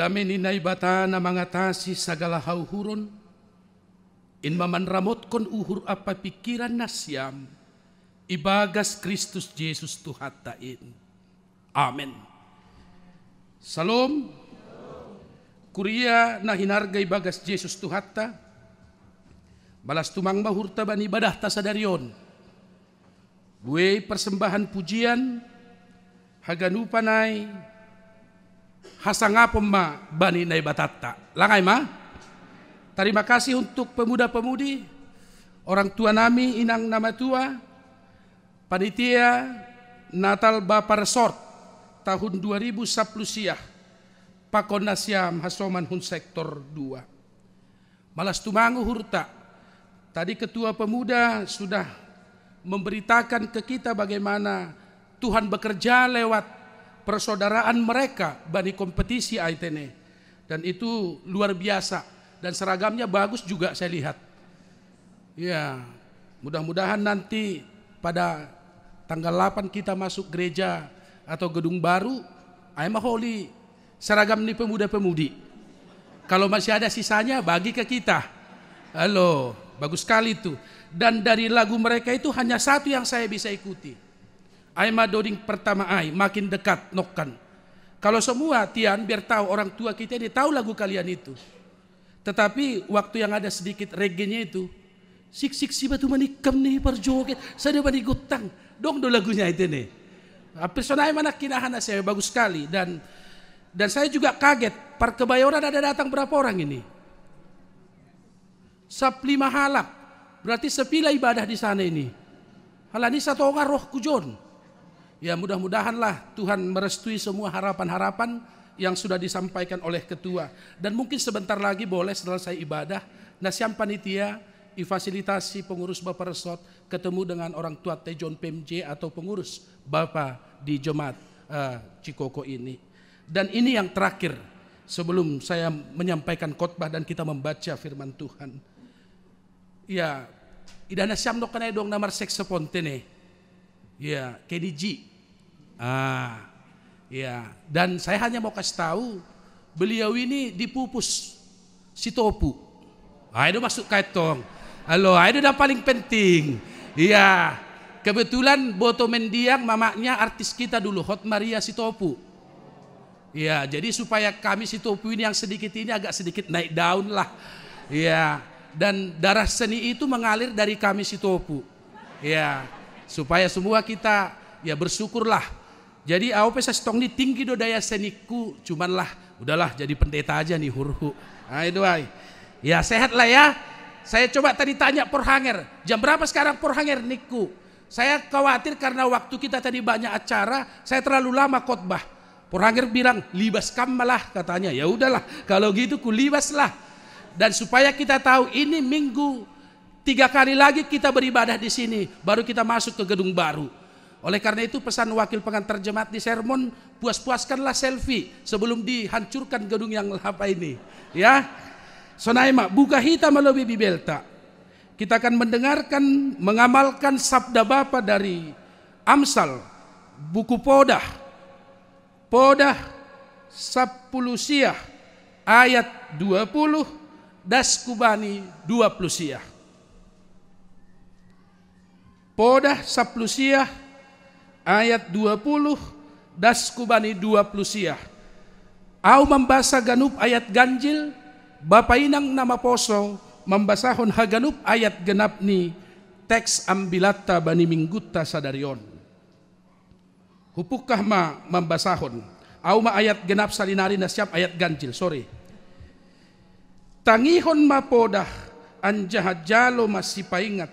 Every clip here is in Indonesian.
dami ni naibata na mangatasi sagala hauhuron, inmamanramot kon uhur apa pikiran na siyam, ibagas Kristus Jesus tuhatain. Amen. Salom, Kuria na hinargay bagas Jesus tuhatta, balas tumang mahurta ban ibadah ta sadarion. Buhay persembahan pujian, haganupanay, Hasangapumma Bani batata. Langai ma. Terima kasih untuk pemuda-pemudi, orang tua nami, inang nama tua, panitia Natal Bapak Resort tahun 2000 Pakon Pakonasiam Hasoman Hun Sektor 2. Malas Tumangu Hurta, tadi ketua pemuda sudah memberitakan ke kita bagaimana Tuhan bekerja lewat persaudaraan mereka bani kompetisi Aitene dan itu luar biasa dan seragamnya bagus juga saya lihat ya mudah-mudahan nanti pada tanggal 8 kita masuk gereja atau gedung baru I'm a holy seragam nih pemuda-pemudi kalau masih ada sisanya bagi ke kita halo bagus sekali tuh dan dari lagu mereka itu hanya satu yang saya bisa ikuti Ai ma pertama ai makin dekat nokkan. Kalau semua tian biar tahu orang tua kita ini tahu lagu kalian itu. Tetapi waktu yang ada sedikit regennya itu sik sik si batu manikam nih perjoget. saya bani gutang dong do lagunya itu nih. Ah, Personai mana kinahana ah, saya bagus sekali dan dan saya juga kaget par kebayoran ada datang berapa orang ini. Sab lima halak berarti sepila ibadah di sana ini. Halani satu orang roh kujon. Ya mudah-mudahanlah Tuhan merestui semua harapan-harapan yang sudah disampaikan oleh ketua. Dan mungkin sebentar lagi boleh selesai ibadah. ibadah, siang panitia, difasilitasi pengurus Bapak Resort ketemu dengan orang tua Tejon PMJ atau pengurus Bapak di Jemaat uh, Cikoko ini. Dan ini yang terakhir sebelum saya menyampaikan khotbah dan kita membaca firman Tuhan. Ya, idana siam dokana dong namar seks sepontene. Ya, kediji Ah, ya. Dan saya hanya mau kasih tahu, beliau ini dipupus si topu. Ah, itu masuk kaitong. Halo, ah, itu udah paling penting. Iya. Kebetulan Boto Mendiang mamaknya artis kita dulu, Hot Maria Sitopu. Iya, jadi supaya kami Sitopu ini yang sedikit ini agak sedikit naik daun lah. Iya, dan darah seni itu mengalir dari kami Sitopu. Iya. supaya semua kita ya bersyukurlah jadi AOP saya stong nih tinggi do daya seniku, cuman lah udahlah jadi pendeta aja nih hurhu. Aduh ay. Ya sehat lah ya. Saya coba tadi tanya Porhanger, jam berapa sekarang Porhanger niku? Saya khawatir karena waktu kita tadi banyak acara, saya terlalu lama khotbah. Porhanger bilang, libas malah katanya. Ya udahlah, kalau gitu ku kulibaslah. Dan supaya kita tahu ini minggu tiga kali lagi kita beribadah di sini, baru kita masuk ke gedung baru. Oleh karena itu pesan wakil pengantar jemaat di sermon puas-puaskanlah selfie sebelum dihancurkan gedung yang lapa ini. Ya. Sonaima, buka hitam lebih bibelta. Kita akan mendengarkan, mengamalkan sabda Bapa dari Amsal, buku Podah, Podah Sapulusiah, ayat 20, Daskubani 20 siah. Podah Saplusiah ayat 20 Daskubani 20 siah Au membasa ganup ayat ganjil inang nama poso membasahon haganup ayat genap ni teks ambilata bani mingguta sadarion. Hupukah ma membasahon. Au ma ayat genap salinari nasiap ayat ganjil, sorry. Tangihon ma podah anjahajalo masih paingat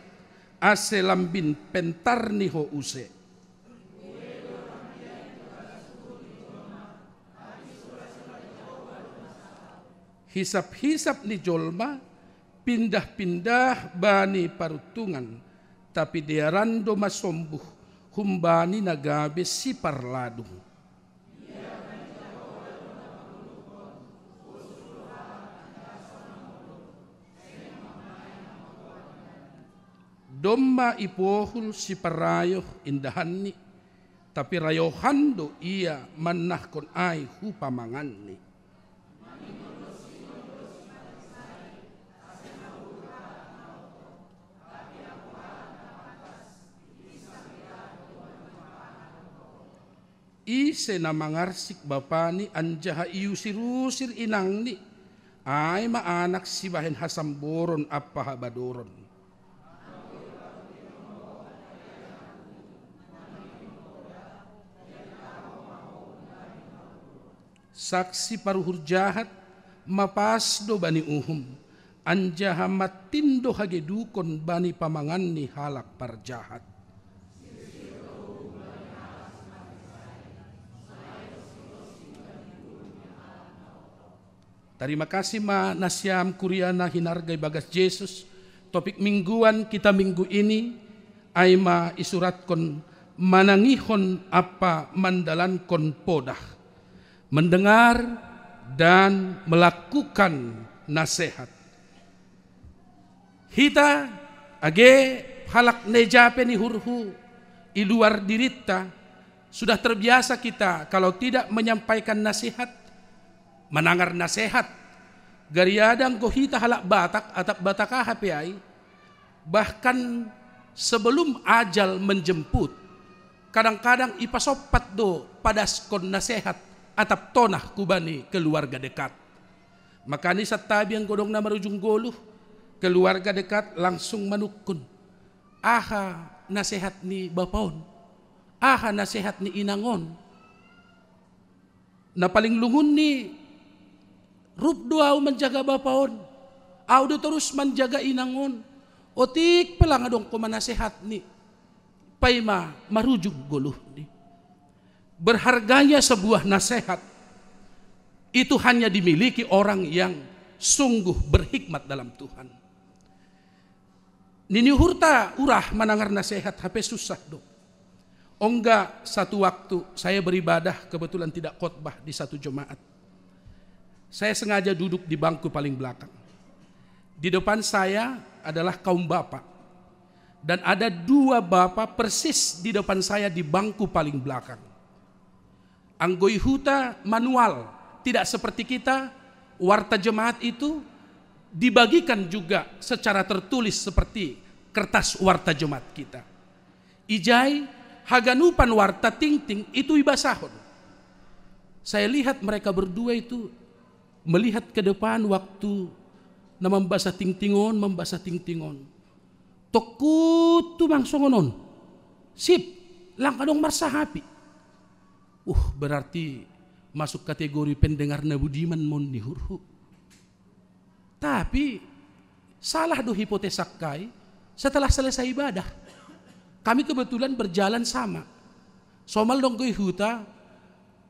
aselambin pentarniho use. hisap-hisap ni jolma pindah-pindah bani parutungan tapi dia rando masombuh humbani nagabe si parladung domma ipohul si parayoh indahan ni tapi rayohando hando ia manah ai hupamangan ni ise na mangarsik ni anjaha iusirusir inang ni ay maanak hasam hasamboron apa habadoron. Saksi paruhur jahat mapasdo bani uhum anjaha matindo hage dukon bani pamangan ni halak parjahat. Terima kasih Ma Nasyam Kuriana Hinargai Bagas Yesus. Topik mingguan kita minggu ini Aima isuratkon manangihon apa mandalan kon podah Mendengar dan melakukan nasihat. Hita age halak neja peni hurhu iluar dirita sudah terbiasa kita kalau tidak menyampaikan nasihat manangar nasihat gariadang kohita halak batak atap bataka hpi, ya, bahkan sebelum ajal menjemput kadang-kadang ipasopat do pada skon nasihat atap tonah kubani keluarga dekat makani satabi yang godong nama marujung goluh keluarga dekat langsung menukun, aha nasihat ni bapaon aha nasihat ni inangon na paling lungun ni Rubduau menjaga bapaon. do terus menjaga inangon. Otik pelang dong ko manasehat ni. Paima marujuk goluh ni. Berharganya sebuah nasihat itu hanya dimiliki orang yang sungguh berhikmat dalam Tuhan. Nini hurta urah menangar nasihat HP susah dong. Ongga satu waktu saya beribadah kebetulan tidak khotbah di satu jemaat. Saya sengaja duduk di bangku paling belakang. Di depan saya adalah kaum bapak. Dan ada dua bapak persis di depan saya di bangku paling belakang. Anggoi Huta manual, tidak seperti kita. Warta jemaat itu dibagikan juga secara tertulis seperti kertas warta jemaat kita. Ijai haganupan warta tingting itu ibasahun. Saya lihat mereka berdua itu melihat ke depan waktu na membasa tingtingon, membasa tingtingon. Tokut tu songonon. Sip, dong marsa happy Uh, berarti masuk kategori pendengar na budiman mon ni huru, Tapi salah do hipotesa kai setelah selesai ibadah. Kami kebetulan berjalan sama. Somal dong ke huta,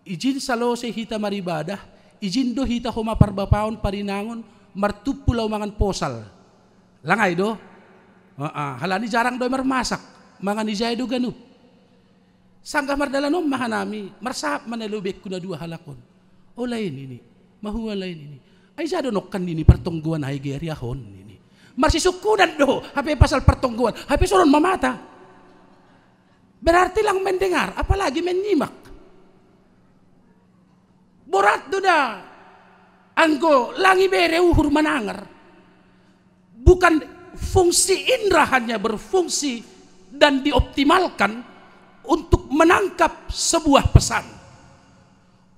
izin salo sehita maribadah, izin do hita homa parbapaon parinangon pulau mangan posal. langai do. Uh, uh, halani jarang do masak Mangan ijai do ganup. Sangga no mahanami. Marsahap manelubek kuna dua halakon. O oh, lain ini. mahua lain ini. ai jado nokkan ini pertungguan ini geriahon suku dan do. Hape pasal pertungguan. Hape suron mamata. Berarti lang mendengar. Apalagi menyimak borat duda anggo langi bere uhur menanger. bukan fungsi indra hanya berfungsi dan dioptimalkan untuk menangkap sebuah pesan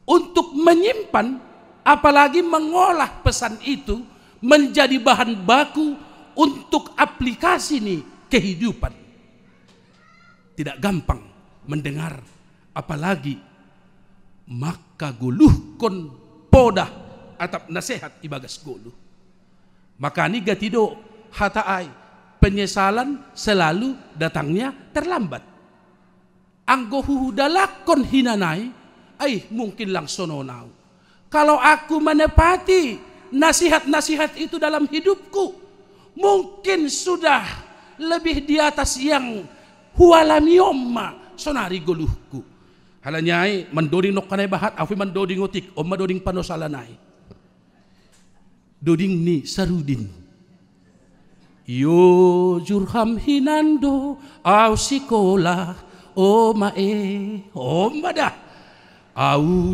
untuk menyimpan apalagi mengolah pesan itu menjadi bahan baku untuk aplikasi nih kehidupan tidak gampang mendengar apalagi maka guluhkon podah atap nasihat ibagas guluh. Maka ni gatido hataai penyesalan selalu datangnya terlambat. Anggo dalakon hinanai, ai mungkin langsono nau. Kalau aku menepati nasihat-nasihat itu dalam hidupku, mungkin sudah lebih di atas yang hualamioma sonari goluhku. Halanyay, mandoding nok kanay bahat, afi mandoding otik o mandoding panosalanay. Doding ni sarudin. Yo jurham hinando, au sikola, o mae, o mada.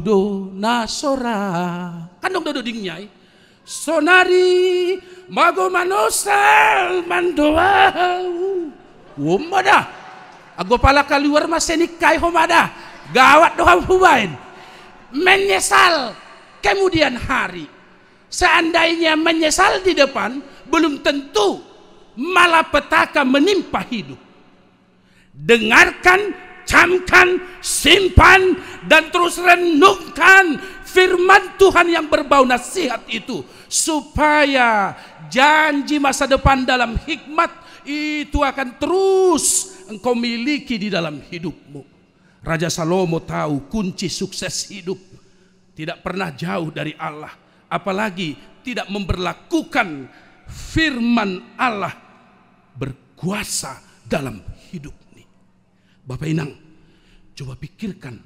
do nasora. Kanong dododing nyay? Sonari mago manosal mandoa. Umada. Ago pala kaliwar masenik kay homada. Gawat doa hubain Menyesal kemudian hari. Seandainya menyesal di depan, belum tentu malapetaka menimpa hidup. Dengarkan, camkan, simpan, dan terus renungkan firman Tuhan yang berbau nasihat itu. Supaya janji masa depan dalam hikmat itu akan terus engkau miliki di dalam hidupmu. Raja Salomo tahu kunci sukses hidup tidak pernah jauh dari Allah, apalagi tidak memberlakukan firman Allah berkuasa dalam hidup ini. Bapak Inang, coba pikirkan,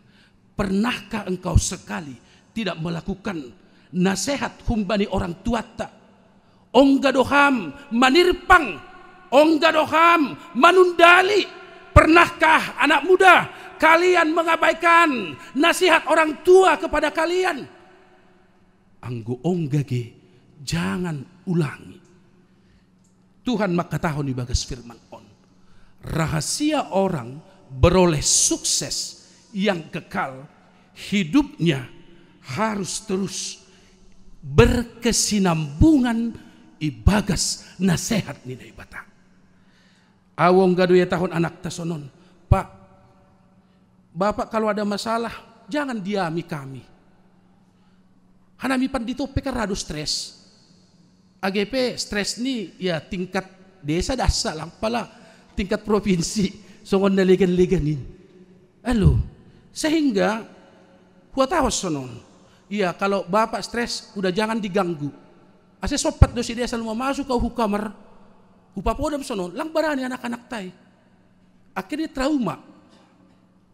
pernahkah engkau sekali tidak melakukan nasihat humbani orang tua tak? Ongga manirpang, ongga manundali, Pernahkah anak muda kalian mengabaikan nasihat orang tua kepada kalian? Anggo onggage, jangan ulangi. Tuhan maka tahu nih bagas firman on. Rahasia orang beroleh sukses yang kekal hidupnya harus terus berkesinambungan ibagas nasihat nilai batang. Awong ya tahun anak tasonon. Pak, Bapak kalau ada masalah, jangan diami kami. Hanami pandito peka radu stres. AGP stres ni ya tingkat desa dasar lang pala. Tingkat provinsi. Songon na ligan-liganin. sehingga kuat tawas sonon. Iya, kalau bapak stres, udah jangan diganggu. Asa sopat do si desa masuk kau hukamar. Upapodam sono, lang barani anak-anak tay. Akhirnya trauma.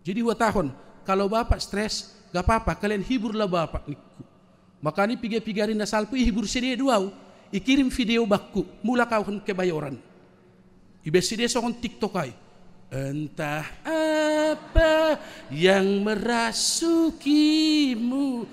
Jadi dua tahun, kalau bapak stres, gak apa-apa, kalian hiburlah bapak. Makanya piga-piga rinda salpu hibur sedia dua. Ikirim video baku, mula kau kebayoran. Ibe sedia sokon tiktok ay. Entah apa yang merasukimu.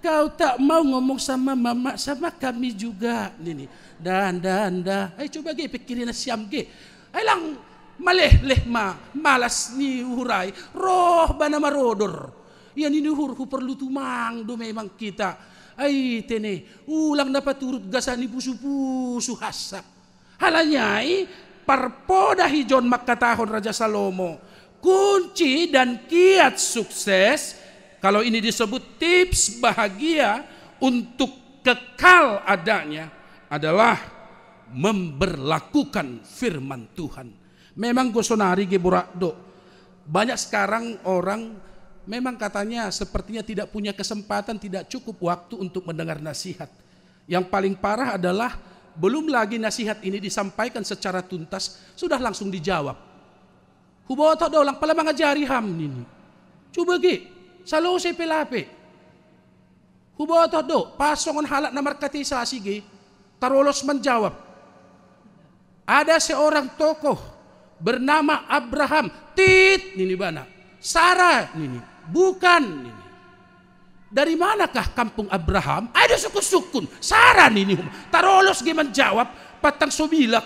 Kau tak mau ngomong sama mama, sama kami juga. nini. nih da da da ay coba ge pikirin na siam ge ay lang maleh leh ma malas ni huray roh ba na marodor yan inuhur ku perlu tumang memang kita ay tene ulang dapat turut gasa ni pusu-pusu hasak halanyay parpo dahijon makatahon Raja Salomo kunci dan kiat sukses kalau ini disebut tips bahagia untuk kekal adanya adalah memberlakukan firman Tuhan. Memang gue gosonari geburakdo. Banyak sekarang orang memang katanya sepertinya tidak punya kesempatan, tidak cukup waktu untuk mendengar nasihat. Yang paling parah adalah belum lagi nasihat ini disampaikan secara tuntas, sudah langsung dijawab. Hubawa tak dolang pala mga jari ham ini. Coba gi, salo se pelape. Hubawa tak do, pasongan halat na markatisa gi, Tarolos menjawab, ada seorang tokoh bernama Abraham Tit ini Bana, Sarah ini, bukan ini. Dari manakah kampung Abraham? Ada suku-sukun, Sarah ini. Tarolos gimana jawab, patang subilak.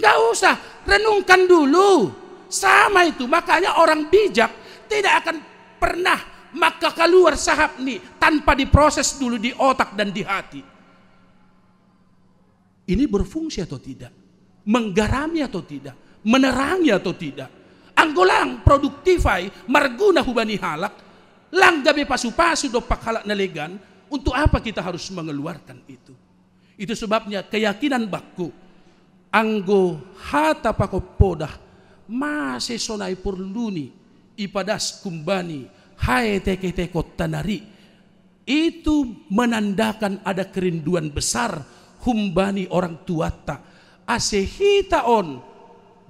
Gak usah, renungkan dulu. Sama itu, makanya orang bijak tidak akan pernah maka keluar sahab nih tanpa diproses dulu di otak dan di hati ini berfungsi atau tidak, menggarami atau tidak, menerangi atau tidak. Anggolang produktifai marguna hubani halak, langgabe pasu-pasu dopak pakalak nalegan, untuk apa kita harus mengeluarkan itu? Itu sebabnya keyakinan baku, anggo hata podah masih sonai purluni, ipadas kumbani, hai teke teko tanari. Itu menandakan ada kerinduan besar humbani orang tua asehita on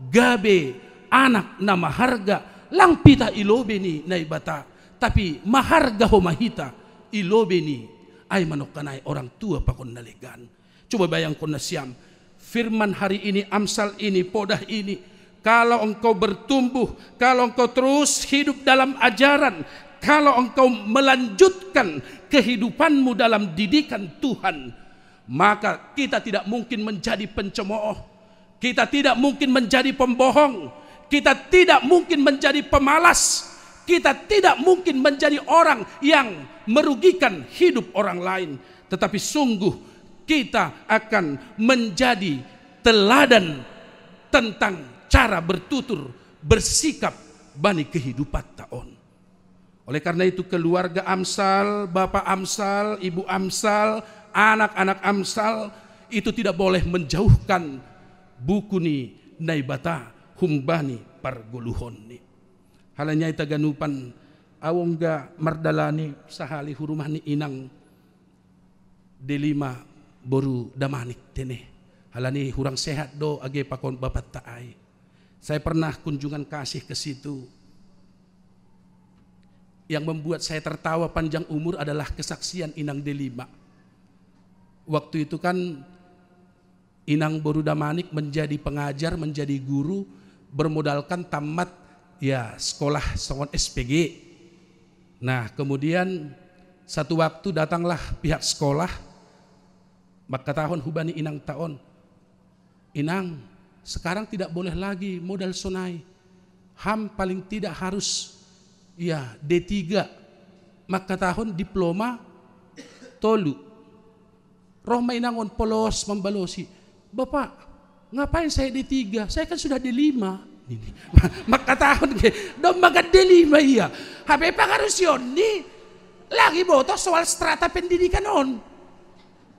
gabe anak nama harga langpita ilobeni nai bata tapi maharga homahita ilobeni ay manokanai orang tua pakon nalegan coba bayangkan nasiam firman hari ini amsal ini podah ini kalau engkau bertumbuh kalau engkau terus hidup dalam ajaran kalau engkau melanjutkan kehidupanmu dalam didikan Tuhan maka kita tidak mungkin menjadi pencemooh, kita tidak mungkin menjadi pembohong, kita tidak mungkin menjadi pemalas, kita tidak mungkin menjadi orang yang merugikan hidup orang lain, tetapi sungguh kita akan menjadi teladan tentang cara bertutur, bersikap bani kehidupan taon. Oleh karena itu keluarga Amsal, Bapak Amsal, Ibu Amsal, anak-anak Amsal itu tidak boleh menjauhkan buku bukuni naibata humbani parguluhonni. Halanya ita ganupan awongga mardalani sahali hurumani inang delima boru damanik tene. Halani hurang sehat do age pakon bapak taai. Saya pernah kunjungan kasih ke situ. Yang membuat saya tertawa panjang umur adalah kesaksian Inang Delima waktu itu kan Inang Manik menjadi pengajar, menjadi guru bermodalkan tamat ya sekolah Songon SPG. Nah, kemudian satu waktu datanglah pihak sekolah maka tahun hubani inang tahun inang sekarang tidak boleh lagi modal sonai ham paling tidak harus ya D3 maka tahun diploma tolu Roh mainangon polos membalosi. Bapak, ngapain saya di tiga? Saya kan sudah di lima. tahun ke, do magad di lima iya. Habe pangarusyon ni, lagi botol soal strata pendidikan on.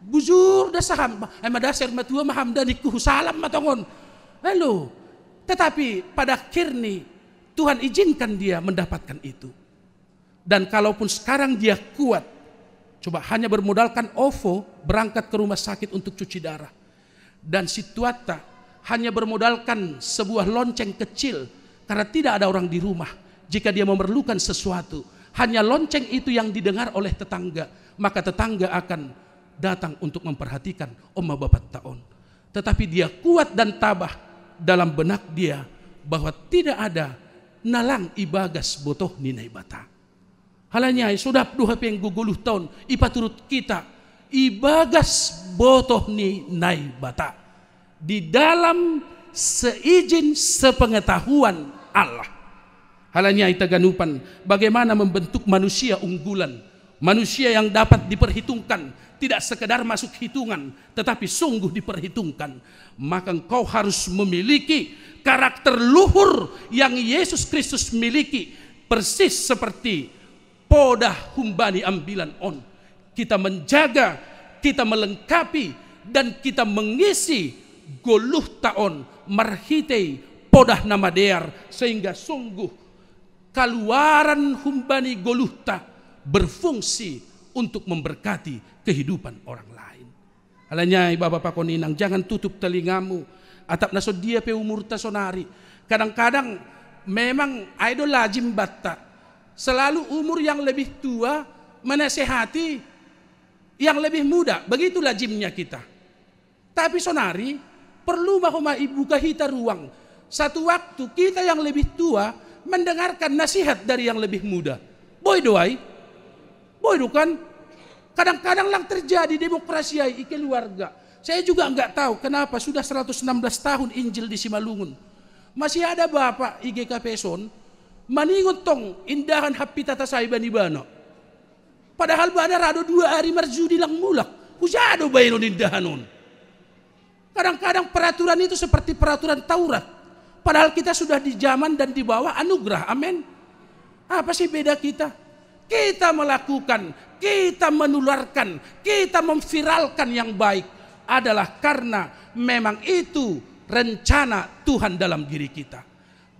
Buzur dah saham, ay madasir matua mahamdan salam, matongon. Halo, tetapi pada akhirnya Tuhan izinkan dia mendapatkan itu. Dan kalaupun sekarang dia kuat, Coba hanya bermodalkan OVO berangkat ke rumah sakit untuk cuci darah. Dan si Tuata hanya bermodalkan sebuah lonceng kecil karena tidak ada orang di rumah. Jika dia memerlukan sesuatu, hanya lonceng itu yang didengar oleh tetangga. Maka tetangga akan datang untuk memperhatikan Oma Bapak Taon. Tetapi dia kuat dan tabah dalam benak dia bahwa tidak ada nalang ibagas botoh ninai bata. Halanya sudah dua peng guguluh tahun turut kita ibagas botoh ni nai bata di dalam seizin sepengetahuan Allah. Halanya kita ganupan bagaimana membentuk manusia unggulan, manusia yang dapat diperhitungkan, tidak sekedar masuk hitungan, tetapi sungguh diperhitungkan. Maka engkau harus memiliki karakter luhur yang Yesus Kristus miliki, persis seperti podah humbani ambilan on. Kita menjaga, kita melengkapi, dan kita mengisi goluh taon marhitei podah nama dear sehingga sungguh keluaran humbani ta berfungsi untuk memberkati kehidupan orang lain. Alanya ibu bapak koninang jangan tutup telingamu atap naso dia pe umur tasonari. Kadang-kadang memang idol lajim bata selalu umur yang lebih tua menasehati yang lebih muda. Begitulah jimnya kita. Tapi sonari perlu bahwa ibu kahita ruang. Satu waktu kita yang lebih tua mendengarkan nasihat dari yang lebih muda. Boy doai. Boy dukan. Kadang-kadang lang terjadi demokrasi di keluarga. Saya juga enggak tahu kenapa sudah 116 tahun Injil di Simalungun. Masih ada Bapak IGKP Son maningon tong indahan happy tata saiba ni bano Padahal bana rado dua hari marjudi lang mulak. Usado ba yun indahanon? Kadang-kadang peraturan itu seperti peraturan Taurat. Padahal kita sudah di zaman dan di bawah anugerah. Amin. Apa sih beda kita? Kita melakukan, kita menularkan, kita memviralkan yang baik adalah karena memang itu rencana Tuhan dalam diri kita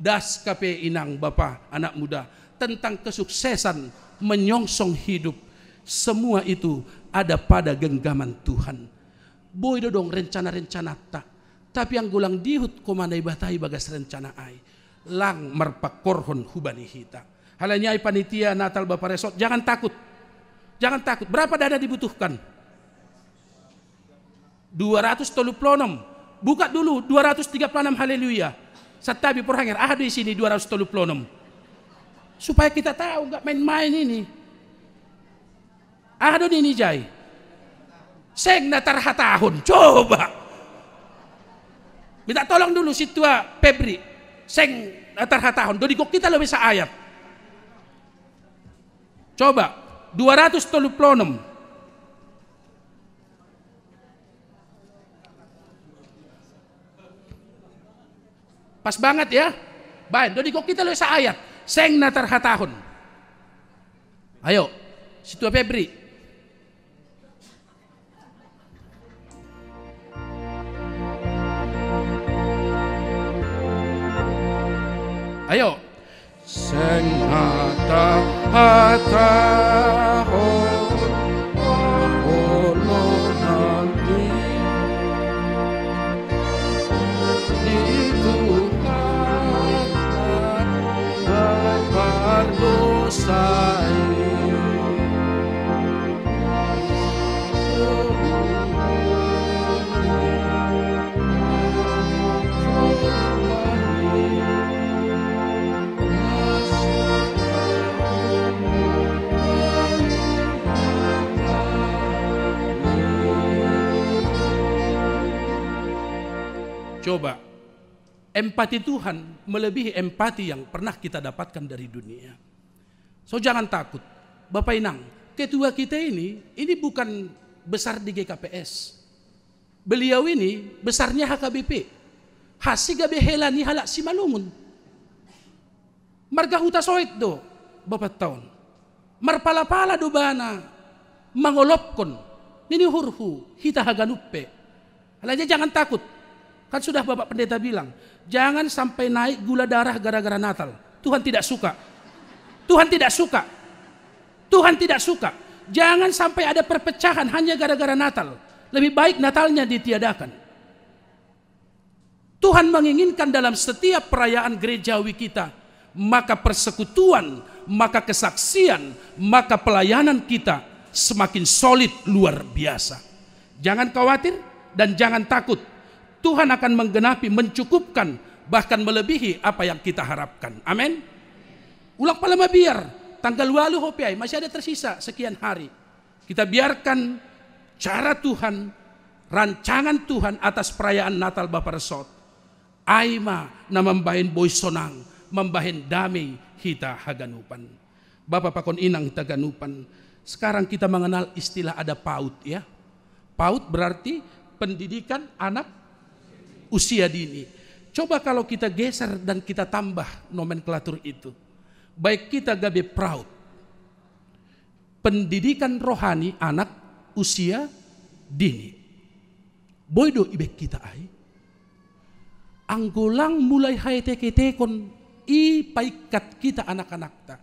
das kape inang Bapak anak muda tentang kesuksesan menyongsong hidup semua itu ada pada genggaman Tuhan boy dong rencana-rencana tak tapi yang gulang dihut komandai batai bagas rencana ai lang merpak korhon hubani hita halanya panitia natal bapak resort jangan takut jangan takut berapa dana dibutuhkan 200 tolu plonom buka dulu 236 haleluya Satabi Purhanger, ada ah, di sini 236. Supaya kita tahu enggak main-main ini. Ada ah, di ini jai. Seng natar tahun. Coba. Minta tolong dulu si tua Febri. Seng natar tahun. kok kita lebih ayat. Coba. 236. Pas banget ya. baik, dodi kok kita sa ayat. Seng natar hatahun. Ayo, situ Febri. Ayo. Seng natar hatahun. Coba, empati Tuhan melebihi empati yang pernah kita dapatkan dari dunia. So jangan takut. Bapak Inang, ketua kita ini, ini bukan besar di GKPS. Beliau ini besarnya HKBP. Hasiga behelani halak si malungun. Marga huta soit do, bapak tahun. Marpala-pala do bana, mangolopkon. Ini hurhu, hita haganuppe. Alaja jangan takut. Kan sudah Bapak Pendeta bilang, jangan sampai naik gula darah gara-gara Natal. Tuhan tidak suka. Tuhan tidak suka. Tuhan tidak suka. Jangan sampai ada perpecahan hanya gara-gara Natal. Lebih baik Natalnya ditiadakan. Tuhan menginginkan dalam setiap perayaan gerejawi kita, maka persekutuan, maka kesaksian, maka pelayanan kita semakin solid luar biasa. Jangan khawatir dan jangan takut. Tuhan akan menggenapi, mencukupkan, bahkan melebihi apa yang kita harapkan. Amin. Ulang palama biar. Tanggal walu hopiai. Masih ada tersisa sekian hari. Kita biarkan cara Tuhan, rancangan Tuhan atas perayaan Natal Bapak resot Aima na mambahin boy sonang, mambahin dami kita haganupan. Bapak pakon inang taganupan. Sekarang kita mengenal istilah ada paut ya. Paut berarti pendidikan anak usia dini. Coba kalau kita geser dan kita tambah nomenklatur itu baik kita gabe proud. Pendidikan rohani anak usia dini. Boydo ibek kita ai. Anggolang mulai hai teke tekon i paikat kita anak-anak ta.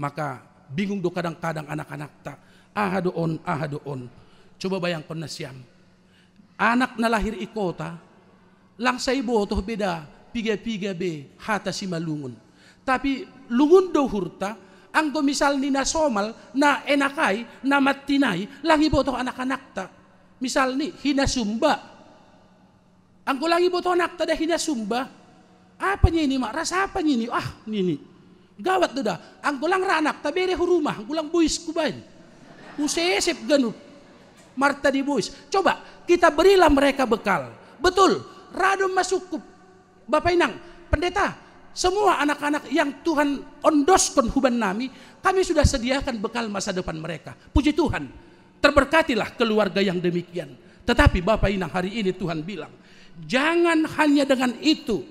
Maka bingung do kadang-kadang anak-anak ta. Ahadu on, ahadu on. Coba bayangkan nasiam. Anak na lahir ikota, langsai sa ibo beda piga-piga be hata si malungun. Tapi lungundo hurta, ang misal ni Somal na enakay na matinay langi boto anak-anak ta misal ni hinasumba ang ko langi boto anak ta da hinasumba apa niya ini mak rasa apa niya ini ah nini gawat da ang ko lang ranak ta bere hurumah ang lang buis kubain usesep ganun Marta di buis coba kita berilah mereka bekal betul radom masukup Bapak Inang pendeta semua anak-anak yang Tuhan ondoskan huban nami, kami sudah sediakan bekal masa depan mereka. Puji Tuhan, terberkatilah keluarga yang demikian. Tetapi Bapak Inang hari ini Tuhan bilang, jangan hanya dengan itu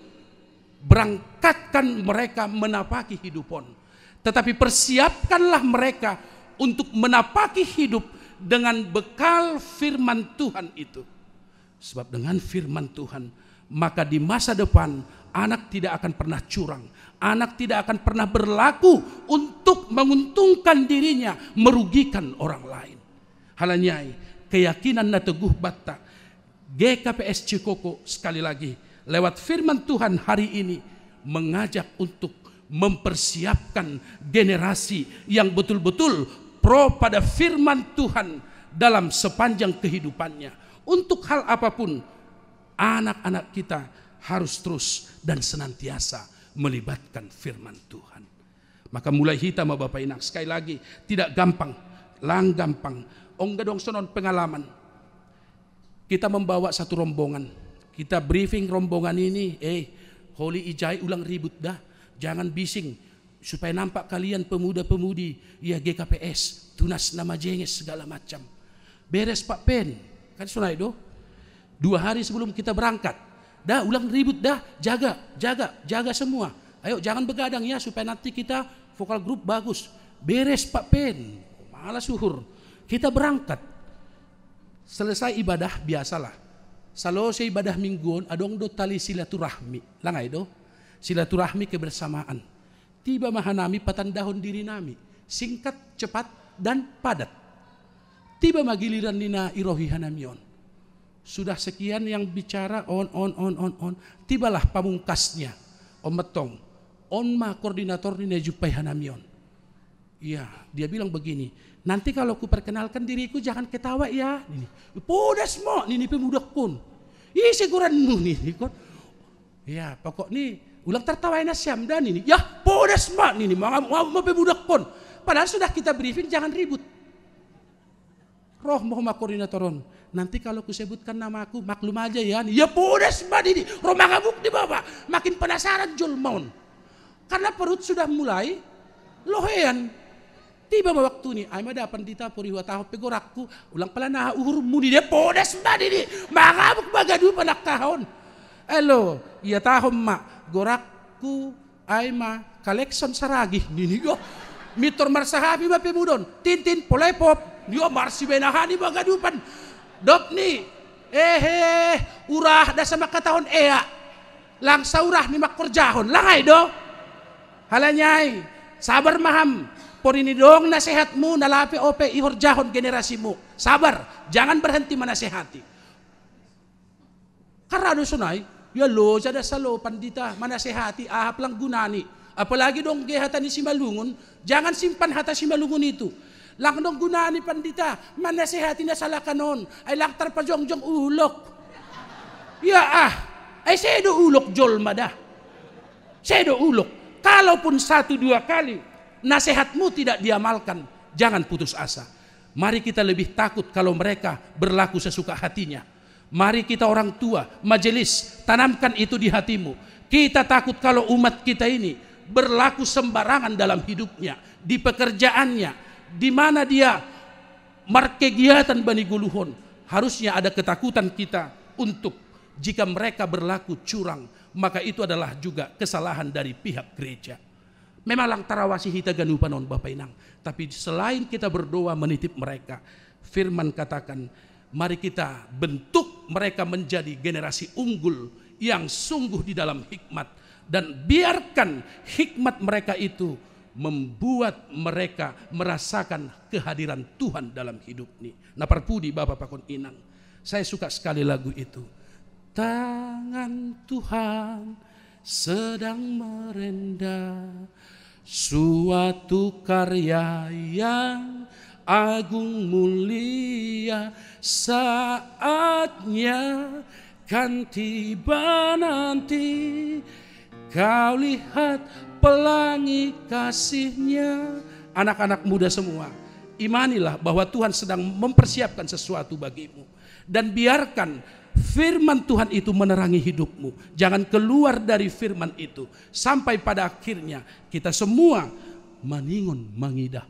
berangkatkan mereka menapaki hidupon. Tetapi persiapkanlah mereka untuk menapaki hidup dengan bekal firman Tuhan itu. Sebab dengan firman Tuhan, maka di masa depan anak tidak akan pernah curang. Anak tidak akan pernah berlaku untuk menguntungkan dirinya, merugikan orang lain. Halanyai, keyakinan na teguh bata. GKPS Cikoko sekali lagi lewat firman Tuhan hari ini mengajak untuk mempersiapkan generasi yang betul-betul pro pada firman Tuhan dalam sepanjang kehidupannya. Untuk hal apapun, anak-anak kita harus terus dan senantiasa melibatkan firman Tuhan. Maka mulai hitam Bapak Inak sekali lagi tidak gampang, lang gampang. Ongga dong sonon pengalaman. Kita membawa satu rombongan, kita briefing rombongan ini, eh Holy Ijai ulang ribut dah, jangan bising supaya nampak kalian pemuda-pemudi ya GKPS tunas nama jenges segala macam beres Pak Pen kan sunai do dua hari sebelum kita berangkat dah ulang ribut dah, jaga, jaga, jaga semua. Ayo jangan begadang ya supaya nanti kita vokal grup bagus. Beres Pak Pen, malas suhur. Kita berangkat. Selesai ibadah biasalah. selesai ibadah mingguan adong do tali silaturahmi. Langai do. Silaturahmi kebersamaan. Tiba mahanami patan dahun diri nami. Singkat, cepat, dan padat. Tiba magiliran nina irohi hanamion sudah sekian yang bicara on, on, on, on, on. Tibalah pamungkasnya. Om Metong. On ma koordinator ni Nejupai Hanamion. Iya, dia bilang begini. Nanti kalau ku perkenalkan diriku jangan ketawa ya. Ini, pudas mo, ini pemudak pun. Ih, seguran nu nih, iya, kon. Ya, pokok nih ulang tertawa tertawain siam dan ini. Ya, pudas mo, ini mau mau pemudak pun. Padahal sudah kita briefing jangan ribut roh makorina koordinatoron. Nanti kalau kusebutkan nama aku, maklum aja ya. Ya pudes ini, rumah kabuk di bawah. Makin penasaran maun. Karena perut sudah mulai lohean. Tiba waktu ini, ayam ada pendita puriwa tahu pegorakku. Ulang nah uhur muni dia podes pudes badini. baga bagadu pada tahun. Hello. iya tahu mak, gorakku aima koleksion saragi. nini go. Mitor marsahabi pemudon. tintin polai pop, dia marsi benahani ni. Eh, eh, urah dah sama katahon ea. Langsa urah ni makorjahon. langai do. halanyai, sabar maham. Porini dong nasihatmu nalapi ope ihorjahon generasimu. Sabar, jangan berhenti menasehati. Karena ada anu sunai, ya lo jada salo pandita menasehati ahap lang gunani. Apalagi dong gehatan ni Simalungun, jangan simpan hata Simalungun itu. Lang nung gunaan ni pandita, manasihati na sa lakanon, ay lang tarpajongjong ulok. Ya ah, ay sedo ulok jol mada. Sedo ulok. Kalaupun satu dua kali, nasihatmu tidak diamalkan, jangan putus asa. Mari kita lebih takut kalau mereka berlaku sesuka hatinya. Mari kita orang tua, majelis, tanamkan itu di hatimu. Kita takut kalau umat kita ini berlaku sembarangan dalam hidupnya, di pekerjaannya, di mana dia markegiatan Bani guluhon Harusnya ada ketakutan kita untuk jika mereka berlaku curang, maka itu adalah juga kesalahan dari pihak gereja. Memang langtarawasi hita panon bapak inang Tapi selain kita berdoa menitip mereka, firman katakan, mari kita bentuk mereka menjadi generasi unggul yang sungguh di dalam hikmat. Dan biarkan hikmat mereka itu membuat mereka merasakan kehadiran Tuhan dalam hidup ini. Nah pudi Bapak Pakon Inang. Saya suka sekali lagu itu. Tangan Tuhan sedang merenda suatu karya yang agung mulia saatnya kan tiba nanti kau lihat pelangi kasihnya. Anak-anak muda semua, imanilah bahwa Tuhan sedang mempersiapkan sesuatu bagimu. Dan biarkan firman Tuhan itu menerangi hidupmu. Jangan keluar dari firman itu. Sampai pada akhirnya kita semua maningun mangidah.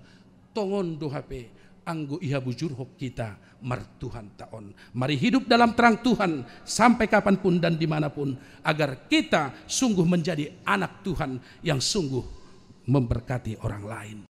Tongon dohape anggo iha bujur hok kita mertuhan taon. Mari hidup dalam terang Tuhan sampai kapanpun dan dimanapun agar kita sungguh menjadi anak Tuhan yang sungguh memberkati orang lain.